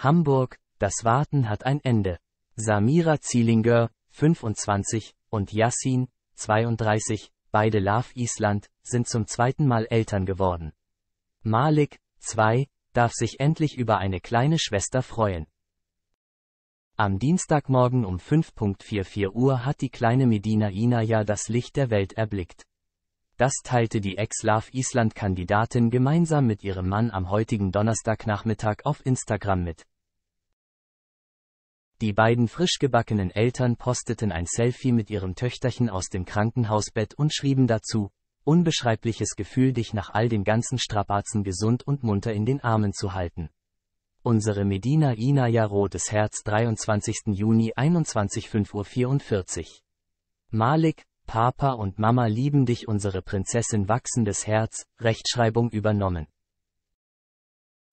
Hamburg, das Warten hat ein Ende. Samira Zielinger, 25, und Yassin, 32, beide Love Island, sind zum zweiten Mal Eltern geworden. Malik, 2, darf sich endlich über eine kleine Schwester freuen. Am Dienstagmorgen um 5.44 Uhr hat die kleine Medina Inaya das Licht der Welt erblickt. Das teilte die Ex-Love-Island-Kandidatin gemeinsam mit ihrem Mann am heutigen Donnerstagnachmittag auf Instagram mit. Die beiden frischgebackenen Eltern posteten ein Selfie mit ihrem Töchterchen aus dem Krankenhausbett und schrieben dazu, unbeschreibliches Gefühl, dich nach all den ganzen Strapazen gesund und munter in den Armen zu halten. Unsere Medina Inaya Rotes Herz 23. Juni 21.5.44 Uhr. Malik, Papa und Mama lieben dich unsere Prinzessin wachsendes Herz, Rechtschreibung übernommen.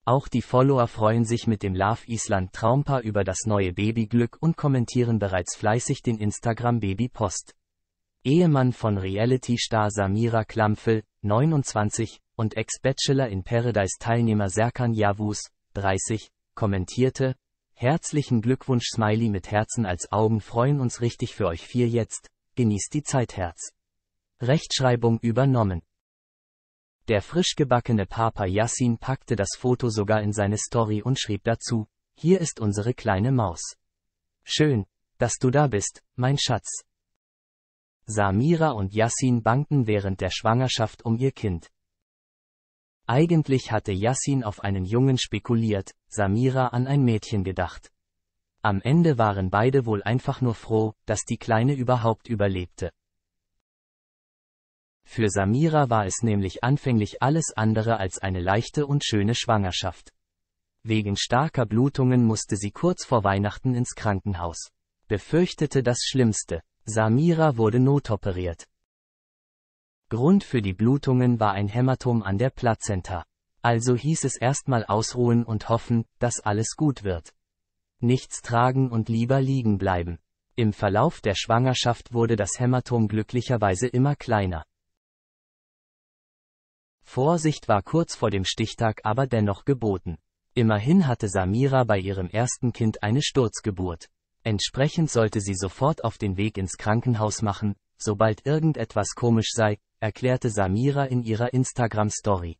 Auch die Follower freuen sich mit dem Love Island Traumpaar über das neue Babyglück und kommentieren bereits fleißig den Instagram Babypost. Ehemann von Reality-Star Samira Klampfel, 29, und Ex-Bachelor in Paradise Teilnehmer Serkan Yavuz, 30, kommentierte, Herzlichen Glückwunsch Smiley mit Herzen als Augen freuen uns richtig für euch vier jetzt, genießt die Zeit Herz. Rechtschreibung übernommen. Der frisch gebackene Papa Yassin packte das Foto sogar in seine Story und schrieb dazu, hier ist unsere kleine Maus. Schön, dass du da bist, mein Schatz. Samira und Yassin bangten während der Schwangerschaft um ihr Kind. Eigentlich hatte Yassin auf einen Jungen spekuliert, Samira an ein Mädchen gedacht. Am Ende waren beide wohl einfach nur froh, dass die Kleine überhaupt überlebte. Für Samira war es nämlich anfänglich alles andere als eine leichte und schöne Schwangerschaft. Wegen starker Blutungen musste sie kurz vor Weihnachten ins Krankenhaus. Befürchtete das Schlimmste. Samira wurde notoperiert. Grund für die Blutungen war ein Hämatom an der Plazenta. Also hieß es erstmal ausruhen und hoffen, dass alles gut wird nichts tragen und lieber liegen bleiben. Im Verlauf der Schwangerschaft wurde das Hämatom glücklicherweise immer kleiner. Vorsicht war kurz vor dem Stichtag aber dennoch geboten. Immerhin hatte Samira bei ihrem ersten Kind eine Sturzgeburt. Entsprechend sollte sie sofort auf den Weg ins Krankenhaus machen, sobald irgendetwas komisch sei, erklärte Samira in ihrer Instagram-Story.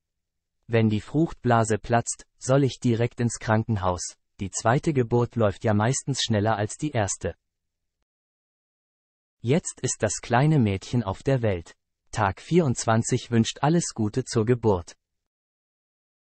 Wenn die Fruchtblase platzt, soll ich direkt ins Krankenhaus. Die zweite Geburt läuft ja meistens schneller als die erste. Jetzt ist das kleine Mädchen auf der Welt. Tag 24 wünscht alles Gute zur Geburt.